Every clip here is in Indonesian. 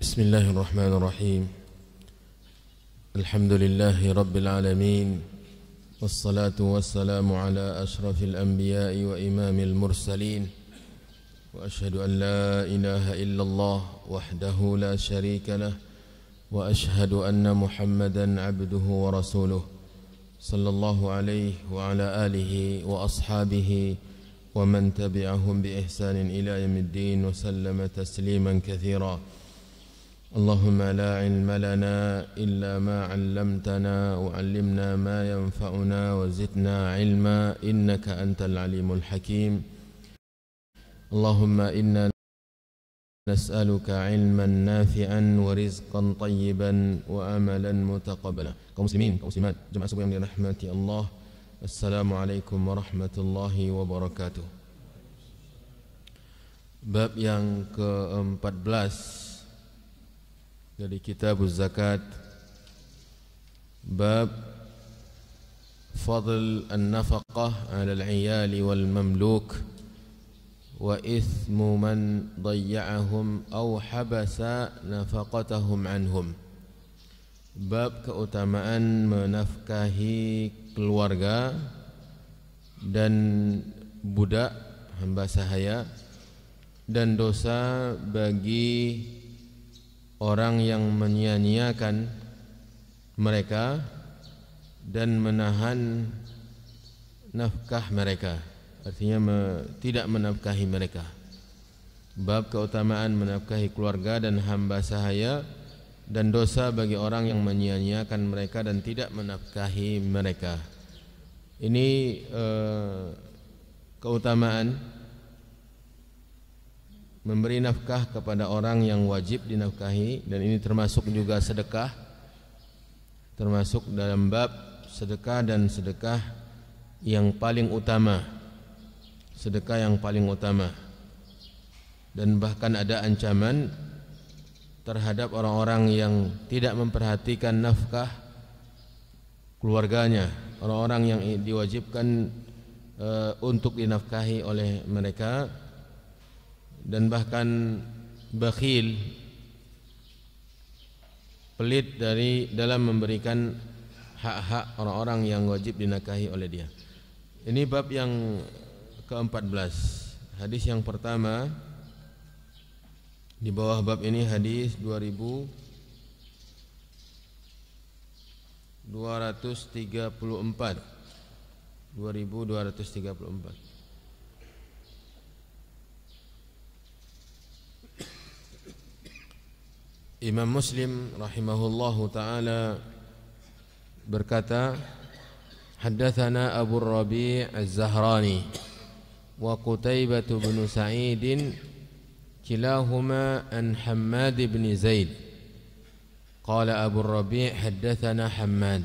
بسم الله الرحمن الرحيم الحمد لله رب العالمين والصلاة والسلام على أشرف الأنبياء وإمام المرسلين وأشهد أن لا إله إلا الله وحده لا شريك له وأشهد أن محمدا عبده ورسوله صلى الله عليه وعلى آله وأصحابه ومن تبعهم بإحسان إلى يوم الدين وسلم تسليما كثيرا اللهم لا علم لنا إلا ما علمتنا وعلمنا ما ينفعنا وزدنا علما إنك أنت العليم الحكيم اللهم إنا نسألك علما نافعا ورزقا طيبا وأملا متقبلا كمسلمين كمسلمات جمع سبيان لرحمة الله السلام عليكم ورحمة الله وبركاته Bab yang ke-14 dari kitab zakat bab fadl an-nafaqah 'ala al-'iyal wal mamluk wa ithmu man dayya'ahum aw habasa nafaqatahum anhum bab keutamaan menafkahi keluarga dan budak hamba sahaya dan dosa bagi orang yang menyia-nyiakan mereka dan menahan nafkah mereka artinya me, tidak menafkahi mereka bab keutamaan menafkahi keluarga dan hamba sahaya dan dosa bagi orang yang menyia-nyiakan mereka dan tidak menafkahi mereka ini eh, keutamaan memberi nafkah kepada orang yang wajib dinafkahi dan ini termasuk juga sedekah termasuk dalam bab sedekah dan sedekah yang paling utama sedekah yang paling utama dan bahkan ada ancaman terhadap orang-orang yang tidak memperhatikan nafkah keluarganya orang-orang yang diwajibkan e, untuk dinafkahi oleh mereka dan bahkan bakhil pelit dari dalam memberikan hak-hak orang-orang yang wajib dinakahi oleh dia. Ini bab yang ke-14. Hadis yang pertama di bawah bab ini hadis 2000 234 2234 Imam Muslim rahimahullahu taala berkata Haddathana Abu Rabi' Az-Zahrani wa Qutaibah bin Sa'id kilahuma an Hammad bin Zaid قال أبو الربيع حدثنا حماد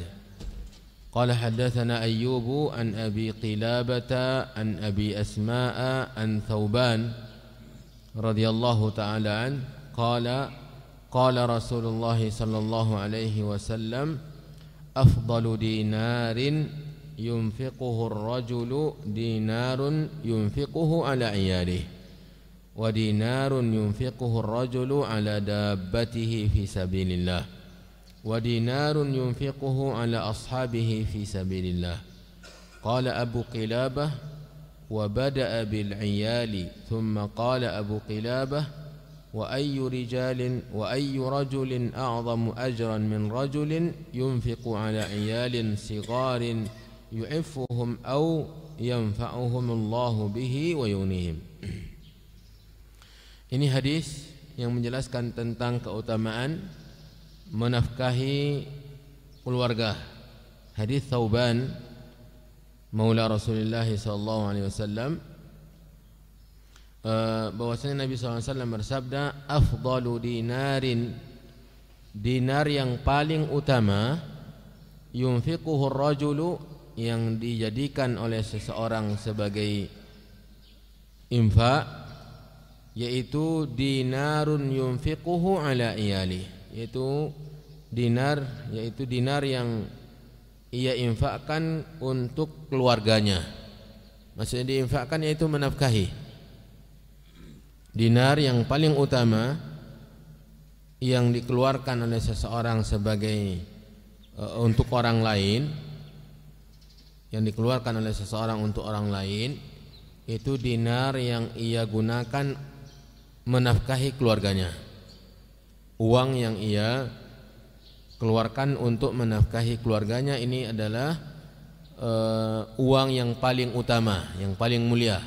قال حدثنا أيوب عن أبي قلابة عن أبي أسماء عن ثوبان رضي الله تعالى عنه قال قال رسول الله صلى الله عليه وسلم أفضل دينار ينفقه الرجل دينار ينفقه على عياله ودينار ينفقه الرجل على دابته في سبيل الله ودينار ينفقه على أصحابه في سبيل الله قال أبو قلابة وبدأ بالعيال ثم قال أبو قلابة وأي رجال وأي رجل أعظم أجرا من رجل ينفق على عيال صغار يعفهم أو ينفعهم الله به ويغنيهم Ini hadis yang menjelaskan tentang keutamaan menafkahi keluarga. Hadis Thauban Maula Rasulullah sallallahu alaihi wasallam Eh, bahwasanya Nabi SAW bersabda afdalu dinarin dinar yang paling utama yunfiquhu rajulu yang dijadikan oleh seseorang sebagai infak yaitu dinarun yunfiquhu ala iyali yaitu dinar yaitu dinar yang ia infakkan untuk keluarganya maksudnya diinfakkan yaitu menafkahi dinar yang paling utama yang dikeluarkan oleh seseorang sebagai e, untuk orang lain yang dikeluarkan oleh seseorang untuk orang lain itu dinar yang ia gunakan menafkahi keluarganya uang yang ia keluarkan untuk menafkahi keluarganya ini adalah e, uang yang paling utama, yang paling mulia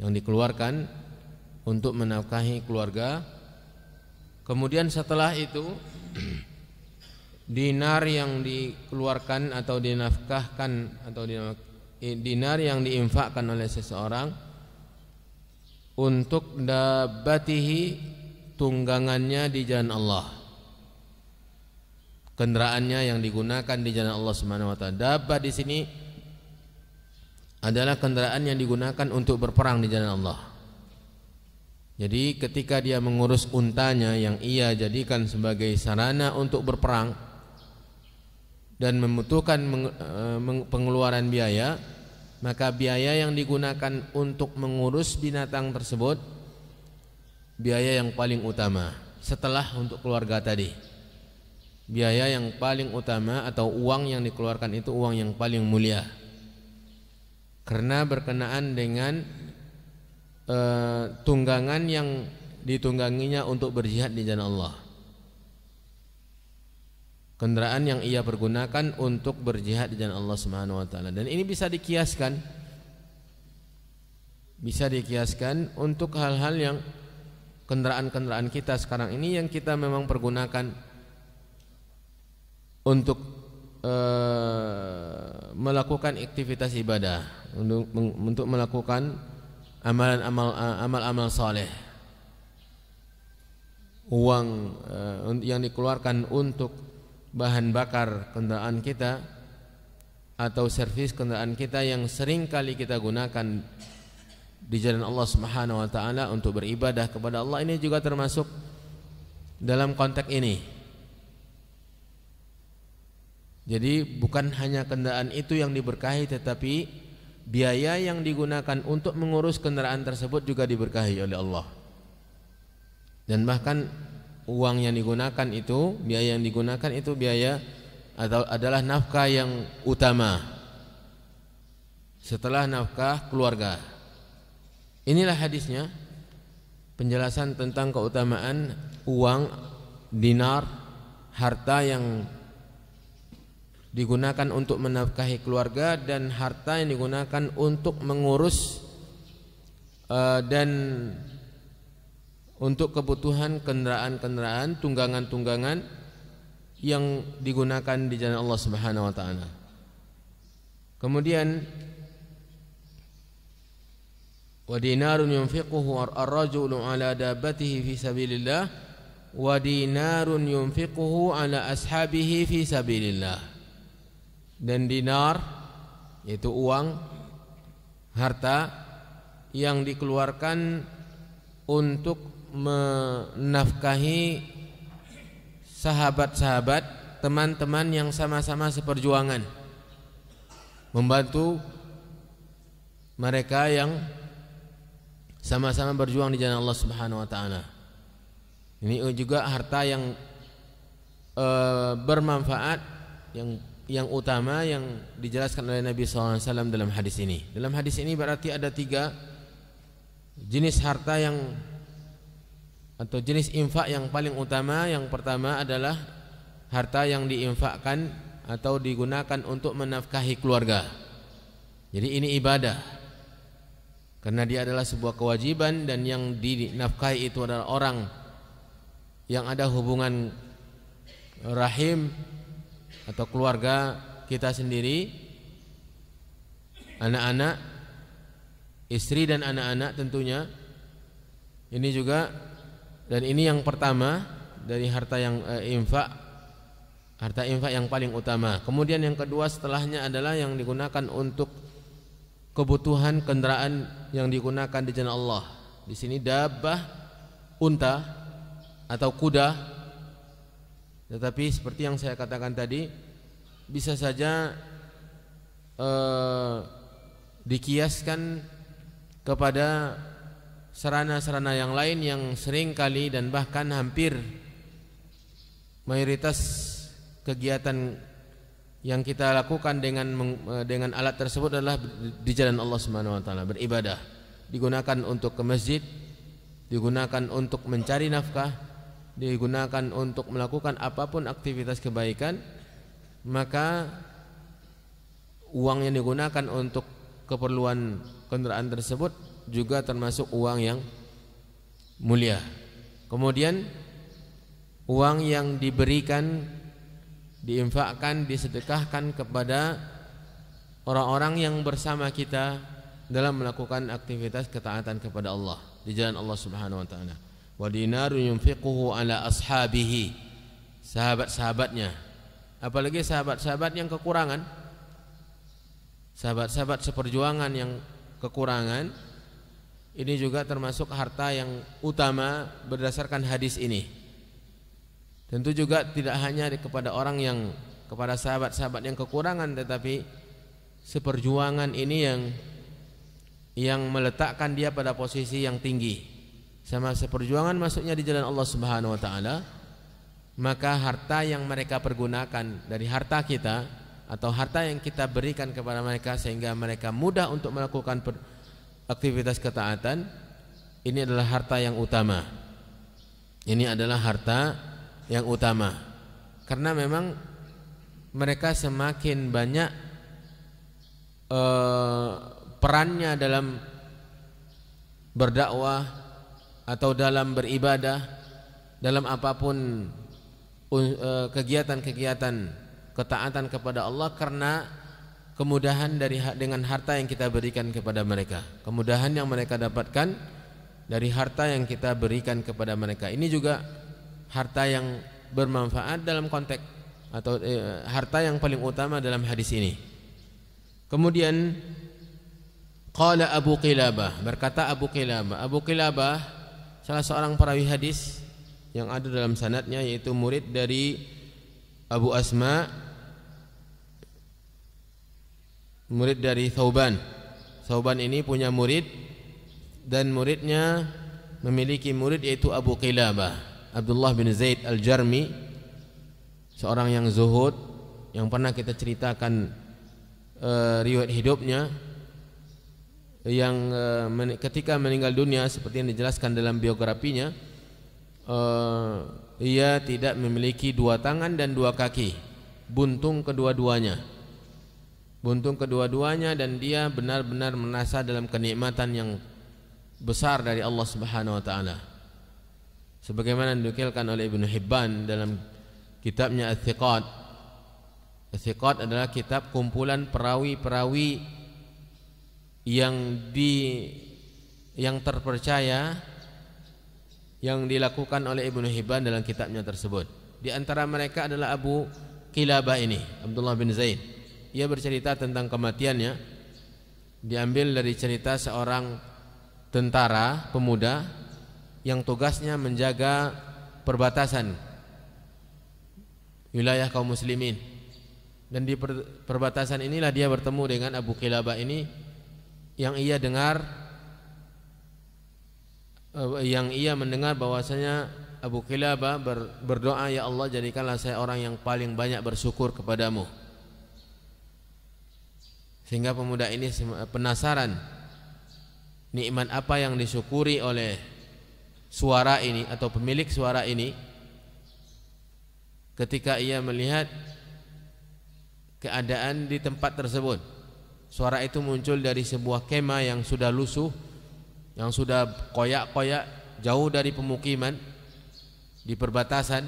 yang dikeluarkan untuk menafkahi keluarga. Kemudian setelah itu dinar yang dikeluarkan atau dinafkahkan atau eh, dinar yang diinfakkan oleh seseorang untuk dabatihi tunggangannya di jalan Allah. Kendaraannya yang digunakan di jalan Allah Subhanahu wa taala. Dapat di sini adalah kendaraan yang digunakan untuk berperang di jalan Allah. Jadi ketika dia mengurus untanya yang ia jadikan sebagai sarana untuk berperang dan membutuhkan e, pengeluaran biaya, maka biaya yang digunakan untuk mengurus binatang tersebut biaya yang paling utama setelah untuk keluarga tadi. Biaya yang paling utama atau uang yang dikeluarkan itu uang yang paling mulia. Karena berkenaan dengan e, tunggangan yang ditungganginya untuk berjihad di jalan Allah kendaraan yang ia pergunakan untuk berjihad di jalan Allah Subhanahu wa taala dan ini bisa dikiaskan bisa dikiaskan untuk hal-hal yang kendaraan-kendaraan kita sekarang ini yang kita memang pergunakan untuk e, melakukan aktivitas ibadah untuk, untuk melakukan amalan-amal eh, amal-amal saleh, uang uh, yang dikeluarkan untuk bahan bakar kendaraan kita atau servis kendaraan kita yang sering kali kita gunakan di jalan Allah Subhanahu wa taala untuk beribadah kepada Allah ini juga termasuk dalam konteks ini. Jadi bukan hanya kendaraan itu yang diberkahi tetapi biaya yang digunakan untuk mengurus kendaraan tersebut juga diberkahi oleh Allah dan bahkan uang yang digunakan itu biaya yang digunakan itu biaya atau adalah nafkah yang utama setelah nafkah keluarga inilah hadisnya penjelasan tentang keutamaan uang dinar harta yang digunakan untuk menafkahi keluarga dan harta yang digunakan untuk mengurus uh, dan untuk kebutuhan kendaraan-kendaraan, tunggangan-tunggangan yang digunakan di jalan Allah Subhanahu wa taala. Kemudian wa dinarun yunfiquhu ar-rajulu ala dabbatihi fi sabilillah wa dinarun yunfiquhu ala ashabihi fi sabilillah dan dinar yaitu uang harta yang dikeluarkan untuk menafkahi sahabat-sahabat, teman-teman yang sama-sama seperjuangan. Membantu mereka yang sama-sama berjuang di jalan Allah Subhanahu wa taala. Ini juga harta yang e, bermanfaat yang yang utama yang dijelaskan oleh Nabi SAW dalam hadis ini. Dalam hadis ini berarti ada tiga jenis harta yang atau jenis infak yang paling utama. Yang pertama adalah harta yang diinfakkan atau digunakan untuk menafkahi keluarga. Jadi ini ibadah karena dia adalah sebuah kewajiban dan yang dinafkahi itu adalah orang yang ada hubungan rahim atau keluarga kita sendiri, anak-anak, istri dan anak-anak tentunya. Ini juga dan ini yang pertama dari harta yang e, infak harta infak yang paling utama. Kemudian yang kedua setelahnya adalah yang digunakan untuk kebutuhan kendaraan yang digunakan di jalan Allah. Di sini dabah, unta atau kuda tetapi seperti yang saya katakan tadi, bisa saja eh, dikiaskan kepada sarana-sarana yang lain yang sering kali dan bahkan hampir mayoritas kegiatan yang kita lakukan dengan eh, dengan alat tersebut adalah di jalan Allah SWT beribadah digunakan untuk ke masjid digunakan untuk mencari nafkah digunakan untuk melakukan apapun aktivitas kebaikan maka uang yang digunakan untuk keperluan kendaraan tersebut juga termasuk uang yang mulia kemudian uang yang diberikan diinfakkan disedekahkan kepada orang-orang yang bersama kita dalam melakukan aktivitas ketaatan kepada Allah di jalan Allah Subhanahu wa taala wa dinarun yunfiquhu ala ashabihi sahabat-sahabatnya apalagi sahabat-sahabat yang kekurangan sahabat-sahabat seperjuangan yang kekurangan ini juga termasuk harta yang utama berdasarkan hadis ini tentu juga tidak hanya kepada orang yang kepada sahabat-sahabat yang kekurangan tetapi seperjuangan ini yang yang meletakkan dia pada posisi yang tinggi sama seperjuangan masuknya di jalan Allah Subhanahu wa taala maka harta yang mereka pergunakan dari harta kita atau harta yang kita berikan kepada mereka sehingga mereka mudah untuk melakukan aktivitas ketaatan ini adalah harta yang utama ini adalah harta yang utama karena memang mereka semakin banyak eh, perannya dalam berdakwah atau dalam beribadah dalam apapun e, kegiatan-kegiatan ketaatan kepada Allah karena kemudahan dari dengan harta yang kita berikan kepada mereka kemudahan yang mereka dapatkan dari harta yang kita berikan kepada mereka ini juga harta yang bermanfaat dalam konteks atau eh, harta yang paling utama dalam hadis ini kemudian Qala Abu Qilabah berkata Abu Qilabah Abu Qilabah salah seorang perawi hadis yang ada dalam sanatnya yaitu murid dari Abu Asma murid dari Thauban Thauban ini punya murid dan muridnya memiliki murid yaitu Abu Qilabah Abdullah bin Zaid Al-Jarmi seorang yang zuhud yang pernah kita ceritakan e, riwayat hidupnya yang eh, ketika meninggal dunia seperti yang dijelaskan dalam biografinya eh, ia tidak memiliki dua tangan dan dua kaki buntung kedua-duanya buntung kedua-duanya dan dia benar-benar merasa dalam kenikmatan yang besar dari Allah Subhanahu wa taala sebagaimana dinukilkan oleh Ibnu Hibban dalam kitabnya Ats-Tsiqat Ats-Tsiqat adalah kitab kumpulan perawi-perawi yang di yang terpercaya yang dilakukan oleh Ibnu Hibban dalam kitabnya tersebut. Di antara mereka adalah Abu Kilabah ini, Abdullah bin Zaid. Ia bercerita tentang kematiannya diambil dari cerita seorang tentara pemuda yang tugasnya menjaga perbatasan wilayah kaum muslimin. Dan di perbatasan inilah dia bertemu dengan Abu Kilabah ini yang ia dengar eh, yang ia mendengar bahwasanya Abu Kilabah berdoa ya Allah jadikanlah saya orang yang paling banyak bersyukur kepadamu sehingga pemuda ini eh, penasaran nikmat apa yang disyukuri oleh suara ini atau pemilik suara ini ketika ia melihat keadaan di tempat tersebut Suara itu muncul dari sebuah kemah yang sudah lusuh, yang sudah koyak-koyak jauh dari pemukiman di perbatasan.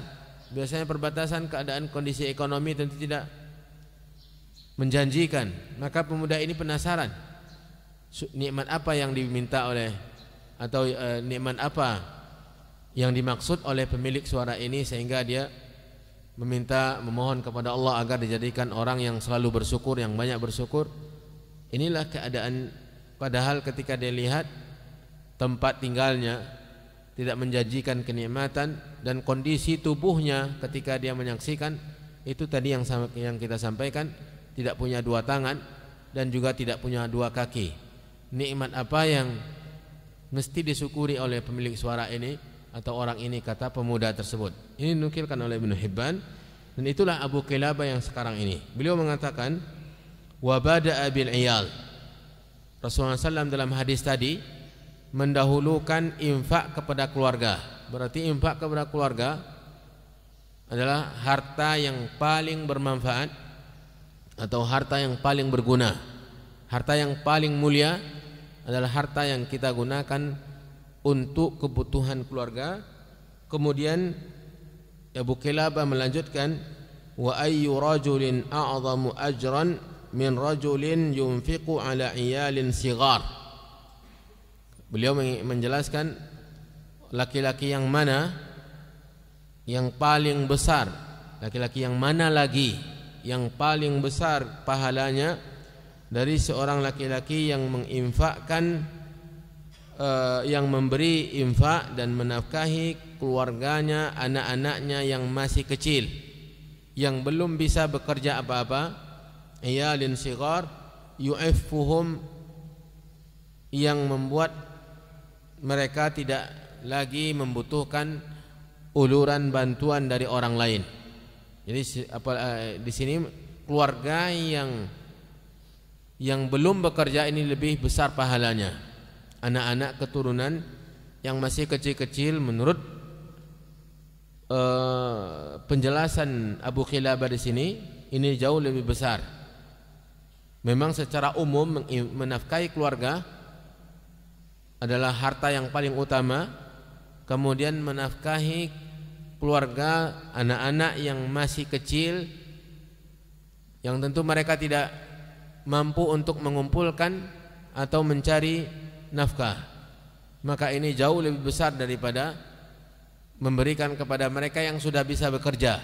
Biasanya perbatasan keadaan kondisi ekonomi tentu tidak menjanjikan. Maka pemuda ini penasaran nikmat apa yang diminta oleh atau e, nikmat apa yang dimaksud oleh pemilik suara ini sehingga dia meminta memohon kepada Allah agar dijadikan orang yang selalu bersyukur yang banyak bersyukur Inilah keadaan padahal ketika dia lihat tempat tinggalnya tidak menjanjikan kenikmatan dan kondisi tubuhnya ketika dia menyaksikan itu tadi yang yang kita sampaikan tidak punya dua tangan dan juga tidak punya dua kaki. Nikmat apa yang mesti disyukuri oleh pemilik suara ini atau orang ini kata pemuda tersebut. Ini dinukilkan oleh Ibnu Hibban dan itulah Abu Kilabah yang sekarang ini. Beliau mengatakan wa bada'a Rasulullah SAW dalam hadis tadi mendahulukan infak kepada keluarga. Berarti infak kepada keluarga adalah harta yang paling bermanfaat atau harta yang paling berguna. Harta yang paling mulia adalah harta yang kita gunakan untuk kebutuhan keluarga. Kemudian Abu Kilabah melanjutkan wa ayyu rajulin a'zamu ajran min rajulin yunfiqu ala iyalin sigar beliau menjelaskan laki-laki yang mana yang paling besar laki-laki yang mana lagi yang paling besar pahalanya dari seorang laki-laki yang menginfakkan uh, yang memberi infak dan menafkahi keluarganya, anak-anaknya yang masih kecil, yang belum bisa bekerja apa-apa, iyalin sigar yu'iffuhum yang membuat mereka tidak lagi membutuhkan uluran bantuan dari orang lain. Jadi apa, eh, di sini keluarga yang yang belum bekerja ini lebih besar pahalanya. Anak-anak keturunan yang masih kecil-kecil menurut uh, penjelasan Abu Khilabah di sini ini jauh lebih besar memang secara umum menafkahi keluarga adalah harta yang paling utama kemudian menafkahi keluarga anak-anak yang masih kecil yang tentu mereka tidak mampu untuk mengumpulkan atau mencari nafkah maka ini jauh lebih besar daripada memberikan kepada mereka yang sudah bisa bekerja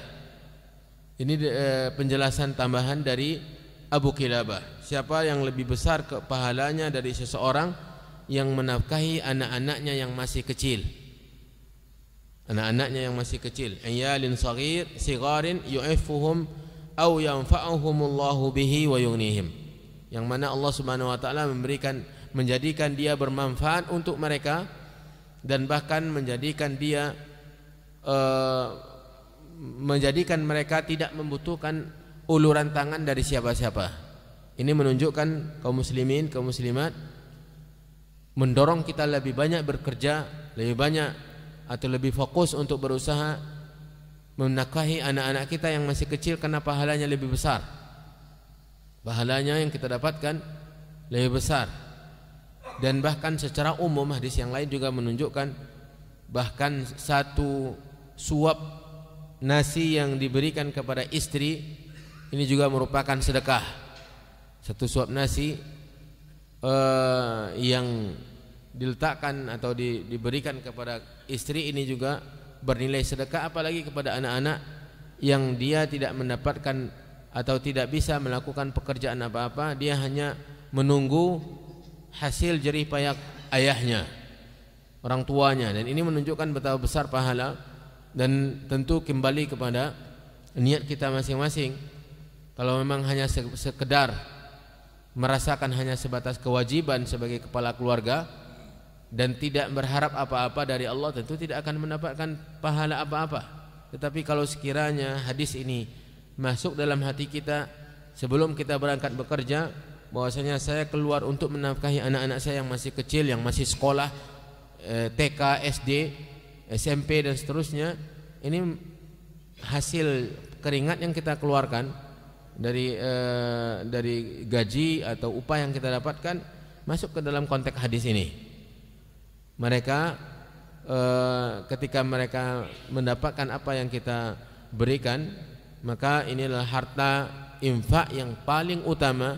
ini eh, penjelasan tambahan dari Abu Kilabah siapa yang lebih besar ke pahalanya dari seseorang yang menafkahi anak-anaknya yang masih kecil anak-anaknya yang masih kecil iyalin saghir sigharin yu'iffuhum aw yanfa'uhumullahu bihi wa yughnihim yang mana Allah Subhanahu wa taala memberikan menjadikan dia bermanfaat untuk mereka dan bahkan menjadikan dia uh, menjadikan mereka tidak membutuhkan uluran tangan dari siapa-siapa. Ini menunjukkan kaum muslimin, kaum muslimat mendorong kita lebih banyak bekerja, lebih banyak atau lebih fokus untuk berusaha menakahi anak-anak kita yang masih kecil karena pahalanya lebih besar. Pahalanya yang kita dapatkan lebih besar. Dan bahkan secara umum hadis yang lain juga menunjukkan bahkan satu suap nasi yang diberikan kepada istri ini juga merupakan sedekah. Satu suap nasi eh, yang diletakkan atau di, diberikan kepada istri ini juga bernilai sedekah apalagi kepada anak-anak yang dia tidak mendapatkan atau tidak bisa melakukan pekerjaan apa-apa, dia hanya menunggu hasil jerih payah ayahnya, orang tuanya dan ini menunjukkan betapa besar pahala dan tentu kembali kepada niat kita masing-masing kalau memang hanya sekedar merasakan hanya sebatas kewajiban sebagai kepala keluarga dan tidak berharap apa-apa dari Allah tentu tidak akan mendapatkan pahala apa-apa. Tetapi kalau sekiranya hadis ini masuk dalam hati kita sebelum kita berangkat bekerja bahwasanya saya keluar untuk menafkahi anak-anak saya yang masih kecil yang masih sekolah eh, TK, SD, SMP dan seterusnya ini hasil keringat yang kita keluarkan dari e, dari gaji atau upah yang kita dapatkan masuk ke dalam konteks hadis ini. Mereka e, ketika mereka mendapatkan apa yang kita berikan, maka inilah harta infak yang paling utama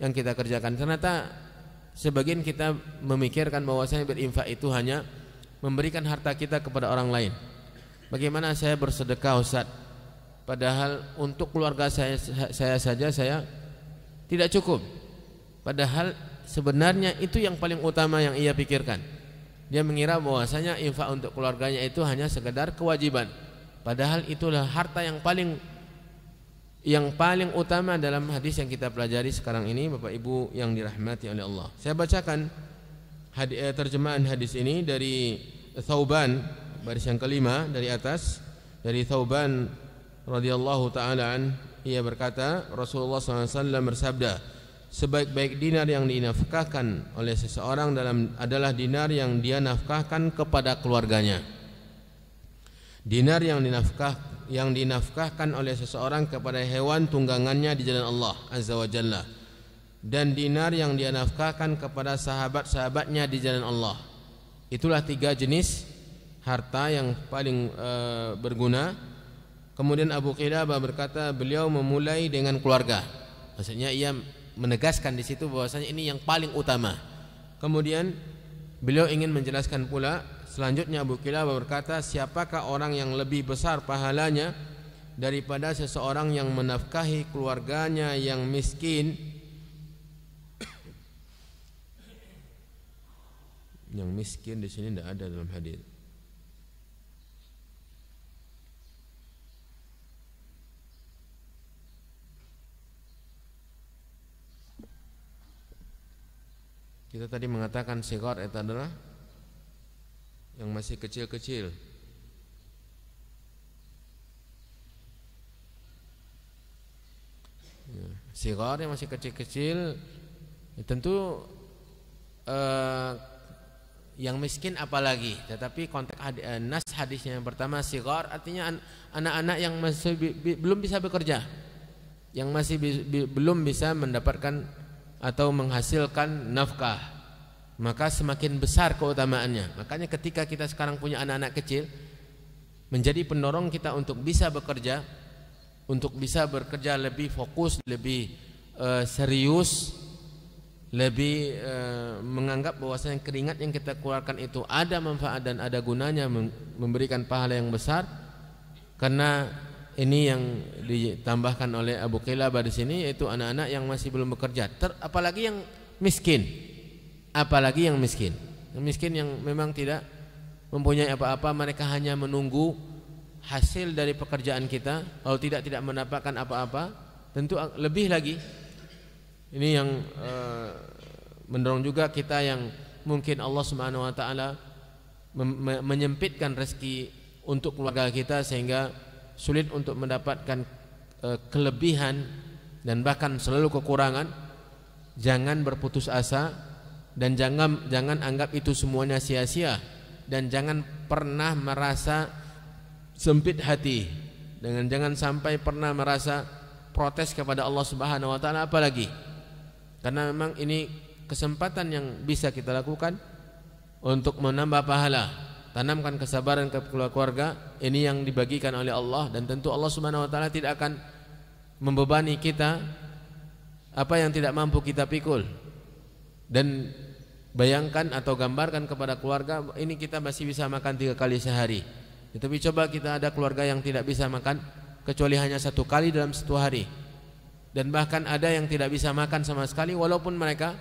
yang kita kerjakan. Ternyata sebagian kita memikirkan bahwa saya berinfak itu hanya memberikan harta kita kepada orang lain. Bagaimana saya bersedekah Ustaz? Padahal untuk keluarga saya, saya saja saya tidak cukup. Padahal sebenarnya itu yang paling utama yang ia pikirkan. Dia mengira bahwasanya infak untuk keluarganya itu hanya sekedar kewajiban. Padahal itulah harta yang paling yang paling utama dalam hadis yang kita pelajari sekarang ini Bapak Ibu yang dirahmati oleh Allah. Saya bacakan hadis, eh, terjemahan hadis ini dari Thauban baris yang kelima dari atas dari Thauban radhiyallahu taala an ia berkata Rasulullah SAW bersabda sebaik-baik dinar yang dinafkahkan oleh seseorang dalam adalah dinar yang dia nafkahkan kepada keluarganya dinar yang dinafkah yang dinafkahkan oleh seseorang kepada hewan tunggangannya di jalan Allah azza wajalla dan dinar yang dia nafkahkan kepada sahabat-sahabatnya di jalan Allah itulah tiga jenis harta yang paling uh, berguna Kemudian Abu Qilabah berkata, beliau memulai dengan keluarga. Maksudnya ia menegaskan di situ bahwasanya ini yang paling utama. Kemudian beliau ingin menjelaskan pula selanjutnya Abu Qilabah berkata, siapakah orang yang lebih besar pahalanya daripada seseorang yang menafkahi keluarganya yang miskin yang miskin di sini tidak ada dalam hadis. Kita tadi mengatakan sigar itu adalah yang masih kecil-kecil. Ya, sigar yang masih kecil-kecil ya tentu eh, yang miskin apalagi tetapi konteks had, eh, nas hadisnya yang pertama sigar artinya anak-anak yang masih bi, bi, belum bisa bekerja yang masih bi, bi, belum bisa mendapatkan atau menghasilkan nafkah maka semakin besar keutamaannya makanya ketika kita sekarang punya anak-anak kecil menjadi pendorong kita untuk bisa bekerja untuk bisa bekerja lebih fokus lebih uh, serius lebih uh, menganggap bahwasanya keringat yang kita keluarkan itu ada manfaat dan ada gunanya memberikan pahala yang besar karena ini yang ditambahkan oleh Abu Qilabah di sini yaitu anak-anak yang masih belum bekerja, ter, apalagi yang miskin. Apalagi yang miskin. Yang miskin yang memang tidak mempunyai apa-apa, mereka hanya menunggu hasil dari pekerjaan kita. Kalau tidak tidak mendapatkan apa-apa, tentu lebih lagi. Ini yang e, mendorong juga kita yang mungkin Allah Subhanahu wa taala menyempitkan rezeki untuk keluarga kita sehingga sulit untuk mendapatkan e, kelebihan dan bahkan selalu kekurangan jangan berputus asa dan jangan jangan anggap itu semuanya sia-sia dan jangan pernah merasa sempit hati dengan jangan sampai pernah merasa protes kepada Allah Subhanahu wa taala apalagi karena memang ini kesempatan yang bisa kita lakukan untuk menambah pahala tanamkan kesabaran ke keluarga ini yang dibagikan oleh Allah dan tentu Allah Subhanahu wa taala tidak akan membebani kita apa yang tidak mampu kita pikul dan bayangkan atau gambarkan kepada keluarga ini kita masih bisa makan tiga kali sehari tetapi ya, coba kita ada keluarga yang tidak bisa makan kecuali hanya satu kali dalam satu hari dan bahkan ada yang tidak bisa makan sama sekali walaupun mereka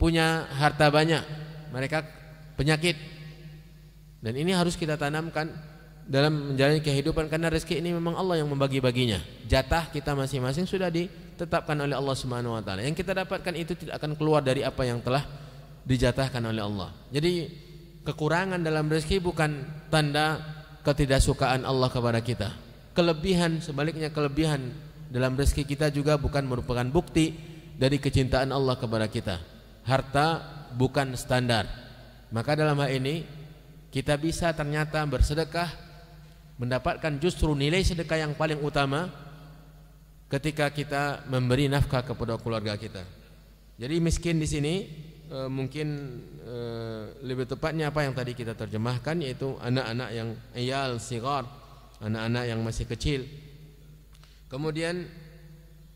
punya harta banyak mereka penyakit dan ini harus kita tanamkan dalam menjalani kehidupan karena rezeki ini memang Allah yang membagi-baginya. Jatah kita masing-masing sudah ditetapkan oleh Allah Subhanahu wa taala. Yang kita dapatkan itu tidak akan keluar dari apa yang telah dijatahkan oleh Allah. Jadi kekurangan dalam rezeki bukan tanda ketidaksukaan Allah kepada kita. Kelebihan sebaliknya kelebihan dalam rezeki kita juga bukan merupakan bukti dari kecintaan Allah kepada kita. Harta bukan standar. Maka dalam hal ini kita bisa ternyata bersedekah mendapatkan justru nilai sedekah yang paling utama ketika kita memberi nafkah kepada keluarga kita. Jadi miskin di sini e, mungkin e, lebih tepatnya apa yang tadi kita terjemahkan yaitu anak-anak yang ayal sigar, anak-anak yang masih kecil. Kemudian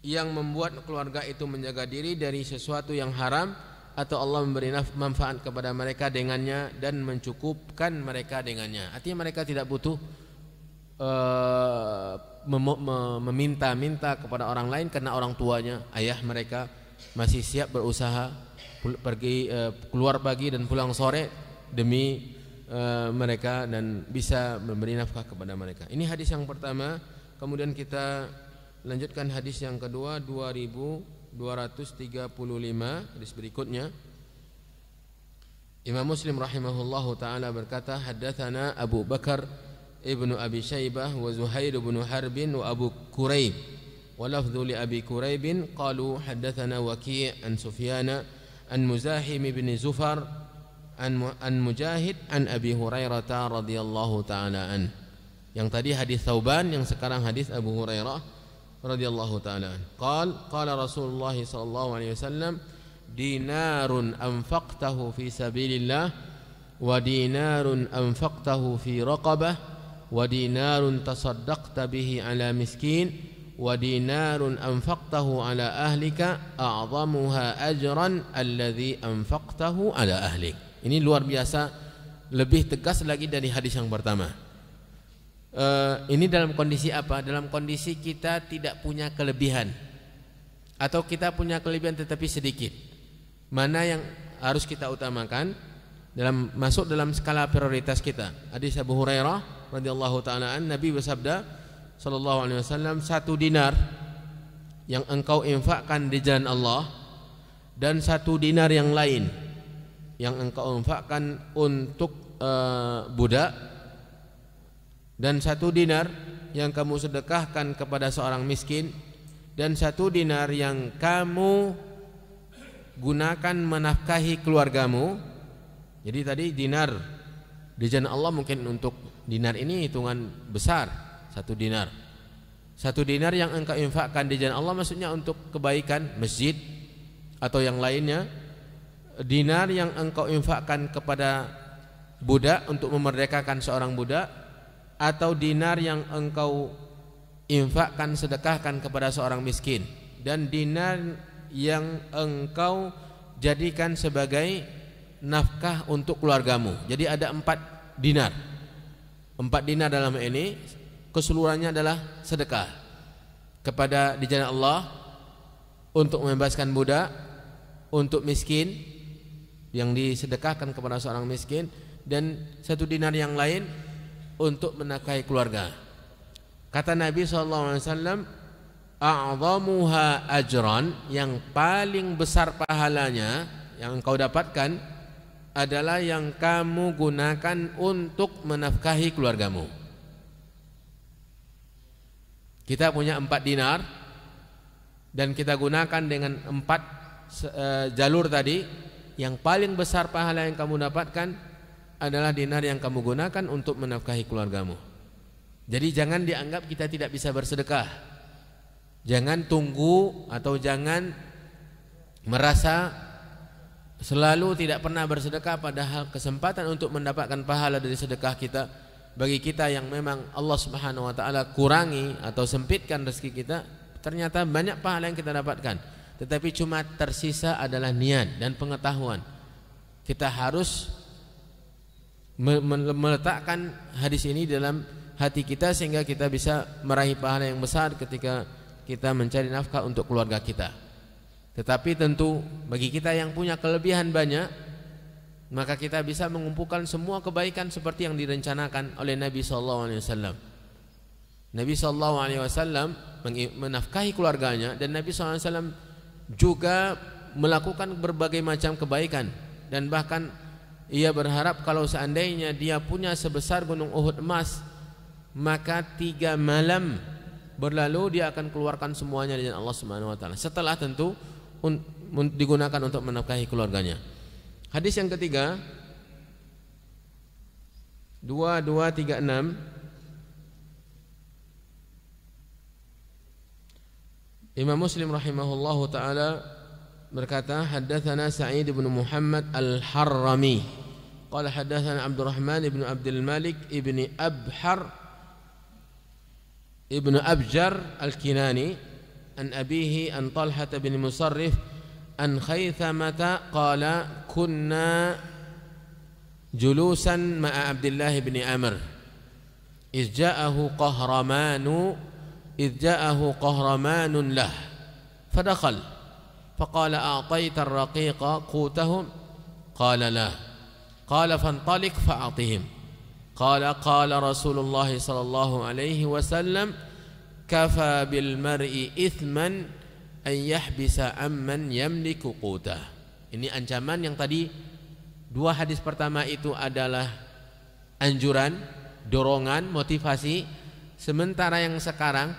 yang membuat keluarga itu menjaga diri dari sesuatu yang haram atau Allah memberi manfaat kepada mereka dengannya dan mencukupkan mereka dengannya. Artinya mereka tidak butuh uh, meminta-minta kepada orang lain karena orang tuanya, ayah mereka masih siap berusaha pergi uh, keluar pagi dan pulang sore demi uh, mereka dan bisa memberi nafkah kepada mereka. Ini hadis yang pertama. Kemudian kita lanjutkan hadis yang kedua 2000 235 hadis berikutnya Imam Muslim rahimahullahu taala berkata haddatsana Abu Bakar ibnu Abi Syaibah wa Zuhair bin Harb wa Abu Quraib wa lafdhu li Abi Quraib qalu haddatsana Waki' an Sufyan an Muzahim bin Zufar an an Mujahid an Abi Hurairah radhiyallahu taala an yang tadi hadis Tauban yang sekarang hadis Abu Hurairah رضي الله تعالى عنه قال قال رسول الله صلى الله عليه وسلم دينار أنفقته في سبيل الله ودينار أنفقته في رقبة ودينار تصدقت به على مسكين ودينار أنفقته على أهلك أعظمها أجرا الذي أنفقته على أهلك ini luar biasa lebih tegas lagi dari hadis yang pertama Eh, ini dalam kondisi apa? Dalam kondisi kita tidak punya kelebihan atau kita punya kelebihan tetapi sedikit. Mana yang harus kita utamakan dalam masuk dalam skala prioritas kita? Hadis Abu Hurairah radhiyallahu taala Nabi bersabda sallallahu alaihi wasallam satu dinar yang engkau infakkan di jalan Allah dan satu dinar yang lain yang engkau infakkan untuk uh, budak dan satu dinar yang kamu sedekahkan kepada seorang miskin dan satu dinar yang kamu gunakan menafkahi keluargamu jadi tadi dinar di jalan Allah mungkin untuk dinar ini hitungan besar satu dinar satu dinar yang engkau infakkan di jalan Allah maksudnya untuk kebaikan masjid atau yang lainnya dinar yang engkau infakkan kepada budak untuk memerdekakan seorang budak atau dinar yang engkau infakkan sedekahkan kepada seorang miskin dan dinar yang engkau jadikan sebagai nafkah untuk keluargamu. Jadi ada empat dinar. Empat dinar dalam ini keseluruhannya adalah sedekah kepada di jalan Allah untuk membebaskan budak, untuk miskin yang disedekahkan kepada seorang miskin dan satu dinar yang lain untuk menafkahi keluarga. Kata Nabi SAW, A'zamuha ajran yang paling besar pahalanya yang engkau dapatkan adalah yang kamu gunakan untuk menafkahi keluargamu. Kita punya empat dinar dan kita gunakan dengan empat e, jalur tadi yang paling besar pahala yang kamu dapatkan adalah dinar yang kamu gunakan untuk menafkahi keluargamu. Jadi jangan dianggap kita tidak bisa bersedekah. Jangan tunggu atau jangan merasa selalu tidak pernah bersedekah padahal kesempatan untuk mendapatkan pahala dari sedekah kita bagi kita yang memang Allah Subhanahu wa taala kurangi atau sempitkan rezeki kita ternyata banyak pahala yang kita dapatkan tetapi cuma tersisa adalah niat dan pengetahuan kita harus meletakkan hadis ini dalam hati kita sehingga kita bisa meraih pahala yang besar ketika kita mencari nafkah untuk keluarga kita. Tetapi tentu bagi kita yang punya kelebihan banyak maka kita bisa mengumpulkan semua kebaikan seperti yang direncanakan oleh Nabi sallallahu alaihi wasallam. Nabi sallallahu alaihi wasallam menafkahi keluarganya dan Nabi sallallahu alaihi wasallam juga melakukan berbagai macam kebaikan dan bahkan ia berharap kalau seandainya dia punya sebesar gunung Uhud emas Maka tiga malam berlalu dia akan keluarkan semuanya dengan Allah Subhanahu Wa Setelah tentu digunakan untuk menafkahi keluarganya Hadis yang ketiga 2236 Imam Muslim rahimahullahu taala berkata hadatsana Sa'id bin Muhammad Al-Harrami qala hadatsana Abdurrahman bin Abdul Malik ibni Abhar ibnu Abjar Al-Kinani an abihi an Talhah bin Musarrif an Khaythamah qala kunna julusan ma'a Abdullah bin Amr إذ جاءه قهرمان إذ جاءه قهرمان له فدخل فقال أعطيت الرقيق قوتهم قال لا قال فانطلق فأعطهم قال قال رسول الله صلى الله عليه وسلم كفى بالمرء إثما أن يحبس أمن يملك قوته ini ancaman yang tadi dua hadis pertama itu adalah anjuran dorongan motivasi sementara yang sekarang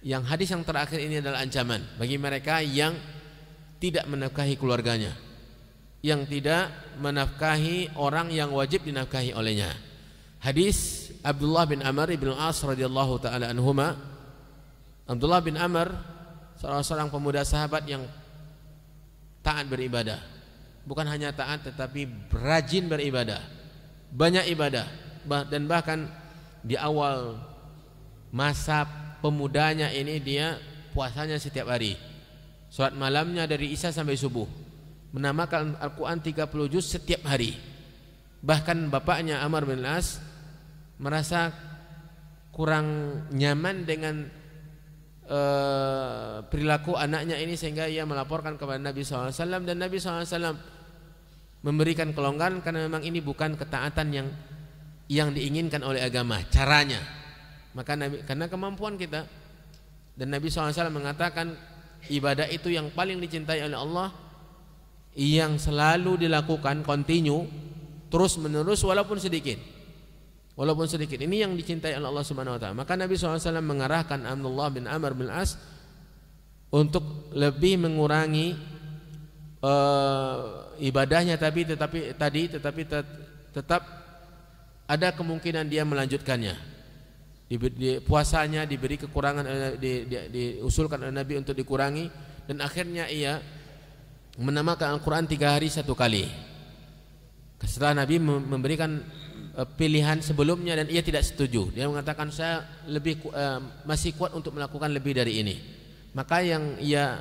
yang hadis yang terakhir ini adalah ancaman bagi mereka yang tidak menafkahi keluarganya, yang tidak menafkahi orang yang wajib dinafkahi olehnya. Hadis Abdullah bin Amr bin As radhiyallahu taala anhuma. Abdullah bin Amr salah seorang pemuda sahabat yang taat beribadah. Bukan hanya taat tetapi rajin beribadah. Banyak ibadah dan bahkan di awal masa pemudanya ini dia puasanya setiap hari. Sholat malamnya dari Isya sampai subuh. Menamakan Al-Quran 30 juz setiap hari. Bahkan bapaknya Amr bin As merasa kurang nyaman dengan Uh, perilaku anaknya ini sehingga ia melaporkan kepada Nabi SAW dan Nabi SAW memberikan kelonggaran karena memang ini bukan ketaatan yang yang diinginkan oleh agama caranya maka Nabi karena kemampuan kita dan Nabi SAW mengatakan ibadah itu yang paling dicintai oleh Allah yang selalu dilakukan kontinu terus menerus walaupun sedikit walaupun sedikit ini yang dicintai oleh Allah Subhanahu Wa Taala maka Nabi SAW mengarahkan Abdullah bin Amr bin As untuk lebih mengurangi uh, ibadahnya tapi tetapi tadi tetapi tetap ada kemungkinan dia melanjutkannya puasanya diberi kekurangan eh, diusulkan oleh Nabi untuk dikurangi dan akhirnya ia menamakan Al-Quran tiga hari satu kali setelah Nabi memberikan eh, pilihan sebelumnya dan ia tidak setuju dia mengatakan saya lebih eh, masih kuat untuk melakukan lebih dari ini maka yang ia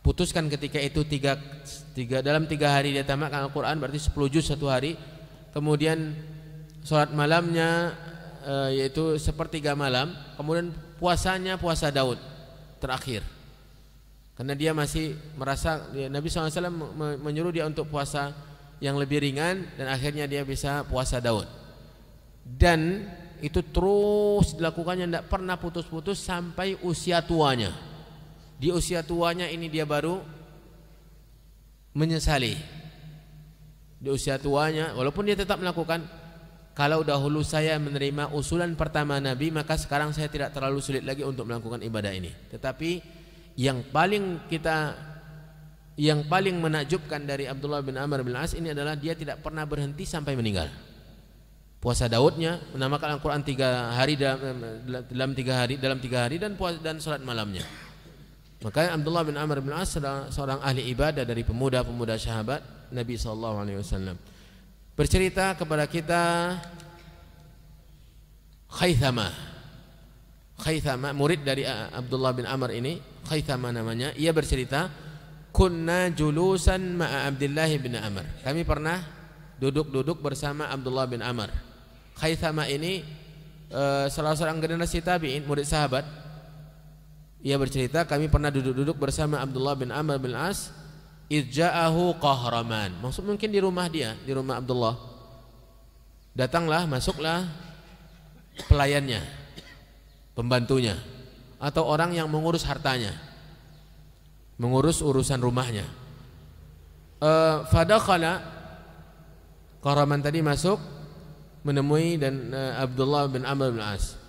putuskan ketika itu tiga, tiga dalam tiga hari dia tamatkan Al-Quran berarti sepuluh juz satu hari kemudian sholat malamnya e, yaitu sepertiga malam, kemudian puasanya puasa Daud terakhir. Karena dia masih merasa ya, Nabi SAW menyuruh dia untuk puasa yang lebih ringan dan akhirnya dia bisa puasa Daud. Dan itu terus dilakukannya tidak pernah putus-putus sampai usia tuanya. Di usia tuanya ini dia baru menyesali di usia tuanya walaupun dia tetap melakukan kalau dahulu saya menerima usulan pertama Nabi maka sekarang saya tidak terlalu sulit lagi untuk melakukan ibadah ini tetapi yang paling kita yang paling menakjubkan dari Abdullah bin Amr bin As ini adalah dia tidak pernah berhenti sampai meninggal puasa Daudnya menamakan Al-Quran tiga hari dalam, dalam tiga hari dalam tiga hari dan puasa dan sholat malamnya maka Abdullah bin Amr bin As seorang ahli ibadah dari pemuda-pemuda sahabat Nabi saw bercerita kepada kita Khaythama Khaythama murid dari Abdullah bin Amr ini Khaythama namanya ia bercerita kunna julusan ma'a Abdullah bin Amr kami pernah duduk-duduk bersama Abdullah bin Amr Khaythama ini eh, salah seorang generasi tabi'in murid sahabat ia bercerita kami pernah duduk-duduk bersama Abdullah bin Amr bin As Ija'ahu qahraman. Maksud mungkin di rumah dia, di rumah Abdullah. Datanglah, masuklah pelayannya, pembantunya atau orang yang mengurus hartanya. Mengurus urusan rumahnya. Uh, fadakhala qahraman tadi masuk menemui dan e, Abdullah bin Amr bin As.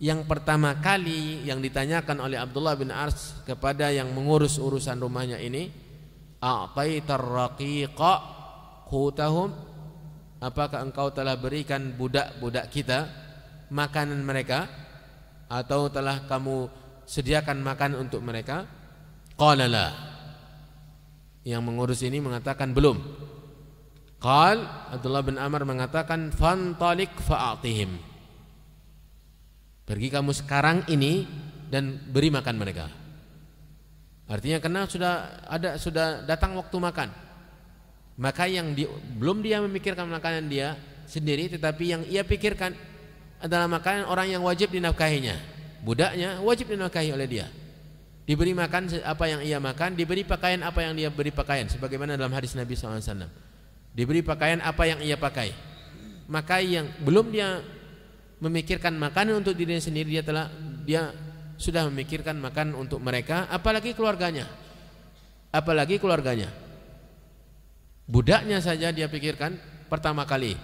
Yang pertama kali yang ditanyakan oleh Abdullah bin Ars kepada yang mengurus urusan rumahnya ini a'taitar raqiqa qutahum apakah engkau telah berikan budak-budak kita makanan mereka atau telah kamu sediakan makan untuk mereka qala la yang mengurus ini mengatakan belum qal Abdullah bin Amr mengatakan fantalik fa'atihim pergi kamu sekarang ini dan beri makan mereka Artinya karena sudah ada sudah datang waktu makan. Maka yang di, belum dia memikirkan makanan dia sendiri tetapi yang ia pikirkan adalah makanan orang yang wajib dinafkahinya. Budaknya wajib dinafkahi oleh dia. Diberi makan apa yang ia makan, diberi pakaian apa yang dia beri pakaian sebagaimana dalam hadis Nabi SAW Diberi pakaian apa yang ia pakai. Maka yang belum dia memikirkan makanan untuk dirinya sendiri dia telah dia sudah memikirkan makan untuk mereka, apalagi keluarganya. Apalagi keluarganya. Budaknya saja dia pikirkan pertama kali.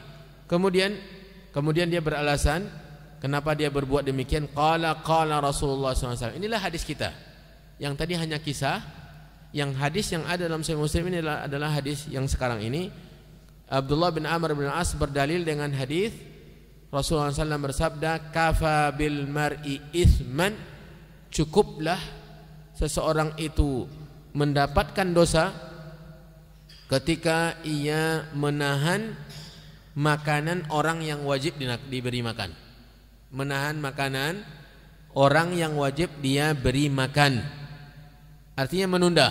Kemudian kemudian dia beralasan kenapa dia berbuat demikian? Qala qala Rasulullah SAW. Inilah hadis kita. Yang tadi hanya kisah, yang hadis yang ada dalam Sahih Muslim ini adalah, hadis yang sekarang ini Abdullah bin Amr bin As berdalil dengan hadis Rasulullah SAW bersabda kafa bil mar'i isman cukuplah seseorang itu mendapatkan dosa ketika ia menahan makanan orang yang wajib diberi makan. Menahan makanan orang yang wajib dia beri makan. Artinya menunda.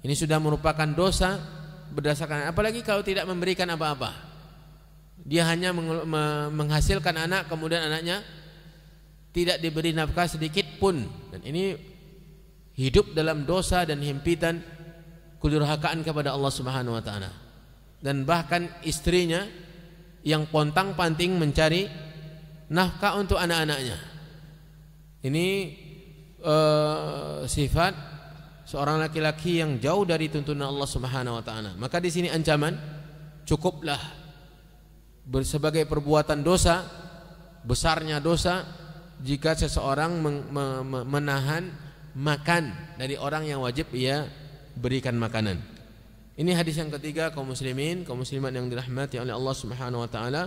Ini sudah merupakan dosa berdasarkan apalagi kalau tidak memberikan apa-apa. Dia hanya menghasilkan anak kemudian anaknya tidak diberi nafkah sedikit pun dan ini hidup dalam dosa dan himpitan kudurhakaan kepada Allah Subhanahu wa taala dan bahkan istrinya yang pontang-panting mencari nafkah untuk anak-anaknya ini uh, sifat seorang laki-laki yang jauh dari tuntunan Allah Subhanahu wa taala maka di sini ancaman cukuplah sebagai perbuatan dosa besarnya dosa jika seseorang menahan makan dari orang yang wajib ia berikan makanan. Ini hadis yang ketiga kaum muslimin, kaum muslimat yang dirahmati oleh Allah Subhanahu wa taala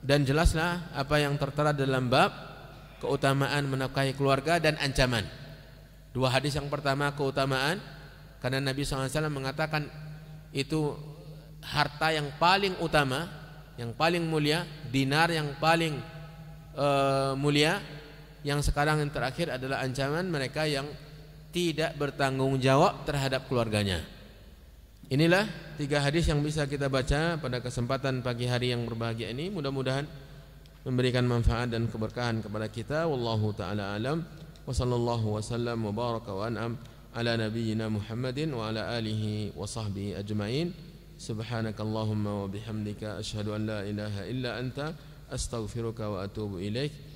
dan jelaslah apa yang tertera dalam bab keutamaan menafkahi keluarga dan ancaman. Dua hadis yang pertama keutamaan karena Nabi SAW mengatakan itu harta yang paling utama, yang paling mulia, dinar yang paling uh, mulia yang sekarang yang terakhir adalah ancaman mereka yang tidak bertanggung jawab terhadap keluarganya. Inilah tiga hadis yang bisa kita baca pada kesempatan pagi hari yang berbahagia ini. Mudah-mudahan memberikan manfaat dan keberkahan kepada kita. Wallahu taala alam. Wa sallallahu wasallam wa baraka wa an'am ala nabiyyina Muhammadin wa ala alihi wa sahbihi ajmain. Subhanakallahumma wa bihamdika asyhadu an la ilaha illa anta astaghfiruka wa atubu ilaika.